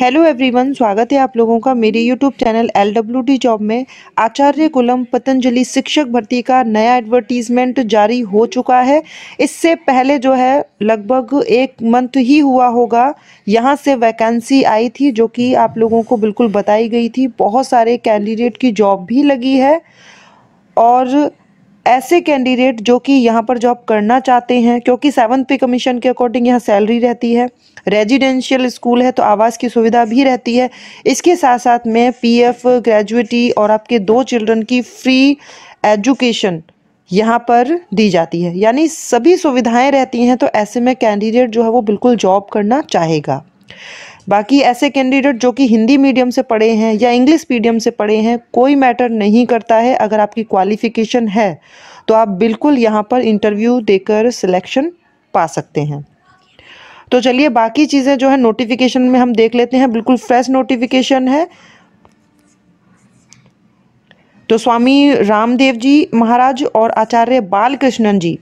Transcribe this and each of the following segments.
hello everyone स्वागत है आप लोगों का मेरे YouTube channel L W D job में आचार्य कुलम पतंजलि शिक्षक भर्ती का नया एडवर्टीजमेंट जारी हो चुका है इससे पहले जो है लगभग एक मंथ ही हुआ होगा यहां से वैकेंसी आई थी जो कि आप लोगों को बिल्कुल बताई गई थी बहुत सारे कैंडिडेट की जॉब भी लगी है और ऐसे कैंडिडेट जो कि यहाँ पर जॉब करना चाहते हैं क्योंकि सेवन्थ पे कमीशन के अकॉर्डिंग यहाँ सैलरी रहती है रेजिडेंशियल स्कूल है तो आवास की सुविधा भी रहती है इसके साथ साथ में पीएफ ग्रेजुएटी और आपके दो चिल्ड्रन की फ्री एजुकेशन यहाँ पर दी जाती है यानी सभी सुविधाएं रहती हैं तो ऐसे में कैंडिडेट जो है वो बिल्कुल जॉब करना चाहेगा बाकी ऐसे कैंडिडेट जो कि हिंदी मीडियम से पढ़े हैं या इंग्लिश मीडियम से पढ़े हैं कोई मैटर नहीं करता है अगर आपकी क्वालिफ़िकेशन है तो आप बिल्कुल यहाँ पर इंटरव्यू देकर सिलेक्शन पा सकते हैं तो चलिए बाकी चीज़ें जो है नोटिफिकेशन में हम देख लेते हैं बिल्कुल फ्रेश नोटिफिकेशन है तो स्वामी रामदेव जी महाराज और आचार्य बालकृष्णन जी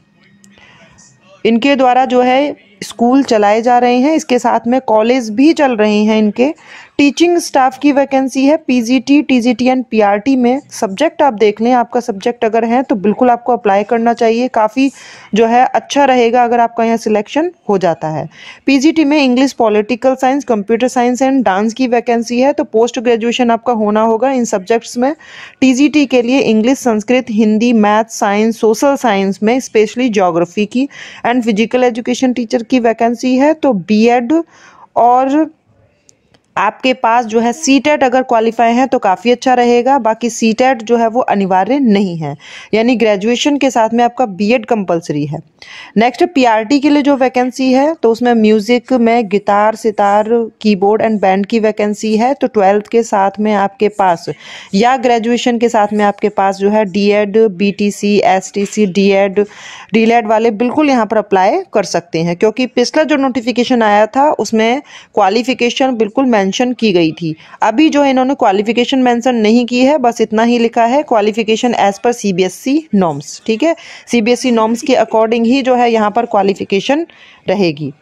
इनके द्वारा जो है स्कूल चलाए जा रहे हैं इसके साथ में कॉलेज भी चल रहे हैं इनके टीचिंग स्टाफ की वैकेंसी है पीजीटी टीजीटी एंड पीआरटी में सब्जेक्ट आप देख लें आपका सब्जेक्ट अगर है तो बिल्कुल आपको अप्लाई करना चाहिए काफ़ी जो है अच्छा रहेगा अगर आपका यहाँ सिलेक्शन हो जाता है पीजीटी में English political science computer science and dance की वैकेंसी है तो पोस्ट ग्रेजुएशन आपका होना होगा इन सब्जेक्ट्स में टीजीटी के लिए English Sanskrit Hindi math science social science में स्पेशली जोग्राफी की एंड फिजिकल एजुकेशन टीचर की वैकेंसी है तो बी और आपके पास जो है सी टेट e अगर क्वालिफाई है तो काफ़ी अच्छा रहेगा बाकी सी टेट e जो है वो अनिवार्य नहीं है यानी ग्रेजुएशन के साथ में आपका बी एड कंपल्सरी है नेक्स्ट पीआरटी के लिए जो वैकेंसी है तो उसमें म्यूज़िक में guitar sitar keyboard and band की वैकेंसी है तो ट्वेल्थ के साथ में आपके पास या ग्रेजुएशन के साथ में आपके पास जो है D Ed B T C S T C D Ed D L Ed वाले बिल्कुल यहाँ पर अप्लाई कर सकते हैं क्योंकि पिछला जो नोटिफिकेशन आया था उसमें क्वालिफिकेशन बिल्कुल मैं मेंशन की गई थी अभी जो इन्होंने क्वालिफिकेशन मेंशन नहीं की है बस इतना ही लिखा है qualification as per CBSE norms ठीक है सीबीएसई नॉर्म्स e के अकॉर्डिंग ही जो है यहाँ पर क्वालिफिकेशन रहेगी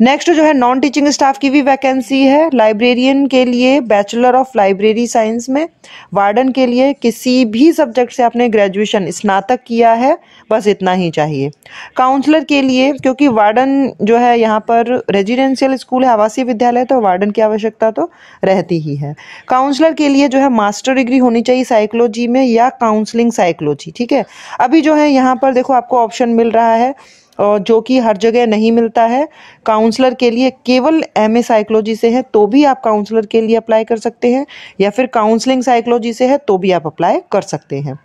नेक्स्ट जो है नॉन टीचिंग स्टाफ की भी वैकेंसी है लाइब्रेरियन के लिए बैचलर ऑफ लाइब्रेरी साइंस में वार्डन के लिए किसी भी सब्जेक्ट से आपने ग्रेजुएशन स्नातक किया है बस इतना ही चाहिए काउंसलर के लिए क्योंकि वार्डन जो है यहाँ पर रेजिडेंशियल स्कूल है आवासीय विद्यालय तो वार्डन की आवश्यकता तो रहती ही है काउंसलर के लिए जो है मास्टर डिग्री होनी चाहिए साइकोलॉजी में या काउंसलिंग साइकोलॉजी ठीक है अभी जो है यहाँ पर देखो आपको ऑप्शन मिल रहा है जो कि हर जगह नहीं मिलता है काउंसलर के लिए केवल एमए साइकोलॉजी से है तो भी आप काउंसलर के लिए अप्लाई कर सकते हैं या फिर काउंसलिंग साइकोलॉजी से है तो भी आप अप्लाई कर सकते हैं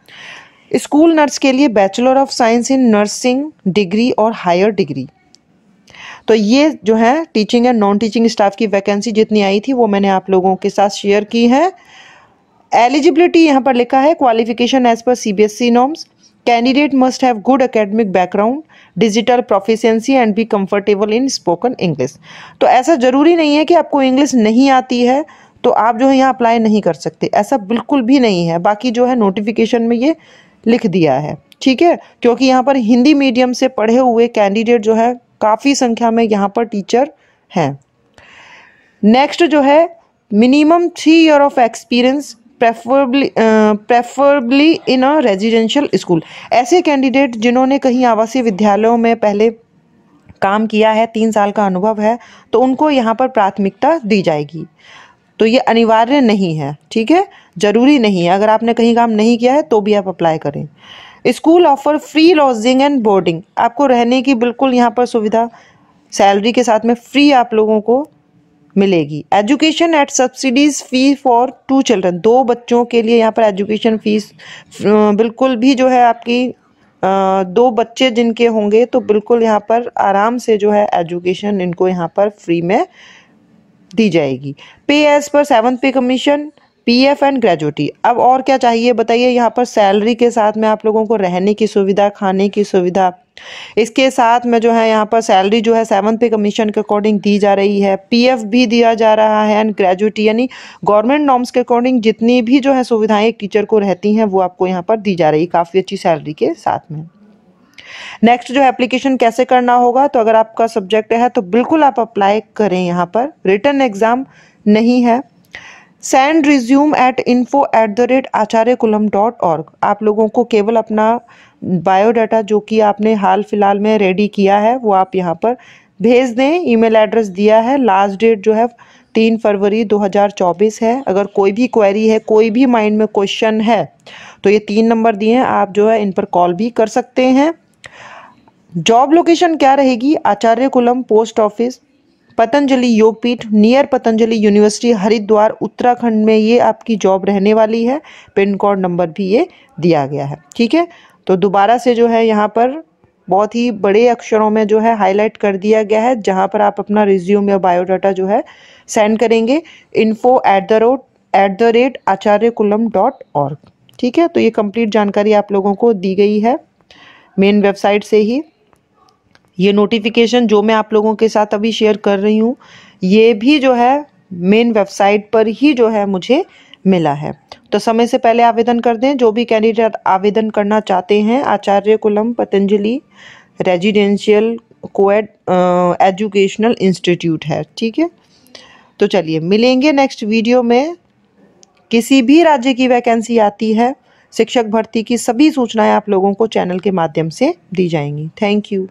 स्कूल नर्स के लिए bachelor of science in nursing degree और हायर डिग्री तो ये जो है teaching and non teaching staff की वैकेंसी जितनी आई थी वो मैंने आप लोगों के साथ शेयर की है एलिजिबिलिटी यहाँ पर लिखा है qualification as per C B S C norms candidate must have good academic background digital proficiency and be comfortable in spoken English तो ऐसा ज़रूरी नहीं है कि आपको इंग्लिश नहीं आती है तो आप जो है यहाँ अप्लाई नहीं कर सकते ऐसा बिल्कुल भी नहीं है बाकी जो है नोटिफिकेशन में ये लिख दिया है ठीक है क्योंकि यहाँ पर हिंदी मीडियम से पढ़े हुए कैंडिडेट जो है काफ़ी संख्या में यहाँ पर टीचर हैं नेक्स्ट जो है minimum three year of experience preferably preferably in a residential school ऐसे कैंडिडेट जिन्होंने कहीं आवासीय विद्यालयों में पहले काम किया है तीन साल का अनुभव है तो उनको यहाँ पर प्राथमिकता दी जाएगी तो ये अनिवार्य नहीं है ठीक है ज़रूरी नहीं है अगर आपने कहीं काम नहीं किया है तो भी आप अप्लाई करें school offer free lodging and boarding आपको रहने की बिल्कुल यहाँ पर सुविधा सैलरी के साथ में फ्री आप लोगों को मिलेगी education at subsidies fee for two children दो बच्चों के लिए यहाँ पर एजुकेशन फीस बिल्कुल भी जो है आपकी दो बच्चे जिनके होंगे तो बिल्कुल यहाँ पर आराम से जो है एजुकेशन इनको यहाँ पर फ्री में दी जाएगी पे एज पर सेवन्थ पे कमीशन पीएफ एंड ग्रेजुटी अब और क्या चाहिए बताइए यहाँ पर सैलरी के साथ में आप लोगों को रहने की सुविधा खाने की सुविधा इसके साथ में जो है यहाँ पर सैलरी जो है सेवन पे कमीशन के अकॉर्डिंग दी जा रही है पीएफ भी दिया जा रहा है एंड ग्रेजुएटी यानी गवर्नमेंट नॉर्म्स के अकॉर्डिंग जितनी भी जो है सुविधाएं टीचर को रहती हैं वो आपको यहाँ पर दी जा रही है काफ़ी अच्छी सैलरी के साथ में नेक्स्ट जो एप्लीकेशन कैसे करना होगा तो अगर आपका सब्जेक्ट है तो बिल्कुल आप अप्लाई करें यहाँ पर रिटर्न एग्ज़ाम नहीं है send resume at info at the rate Acharyakulam dot org आप लोगों को केवल अपना बायोडाटा जो कि आपने हाल फिलहाल में रेडी किया है वो आप यहाँ पर भेज दें ईमेल एड्रेस दिया है लास्ट डेट जो है तीन फरवरी 2024 है अगर कोई भी क्वेरी है कोई भी माइंड में क्वेश्चन है तो ये तीन नंबर दिए हैं आप जो है इन पर कॉल भी कर सकते हैं जॉब लोकेशन क्या रहेगी Acharyakulam post office Patanjali Yogpeeth near Patanjali university Haridwar Uttarakhand में ये आपकी जॉब रहने वाली है पिन कोड नंबर भी ये दिया गया है ठीक है तो दोबारा से जो है यहाँ पर बहुत ही बड़े अक्षरों में जो है हाईलाइट कर दिया गया है जहाँ पर आप अपना रिज्यूम या बायोडाटा जो है सेंड करेंगे info at the rate at the rate Acharyakulam dot org ठीक है तो ये कंप्लीट जानकारी आप लोगों को दी गई है मेन वेबसाइट से ही ये नोटिफिकेशन जो मैं आप लोगों के साथ अभी शेयर कर रही हूँ ये भी जो है मेन वेबसाइट पर ही जो है मुझे मिला है तो समय से पहले आवेदन कर दें जो भी कैंडिडेट आवेदन करना चाहते हैं Acharyakulam Patanjali residential coed educational institute है ठीक है तो चलिए मिलेंगे नेक्स्ट वीडियो में किसी भी राज्य की वैकेंसी आती है शिक्षक भर्ती की सभी सूचनाएं आप लोगों को चैनल के माध्यम से दी जाएंगी थैंक यू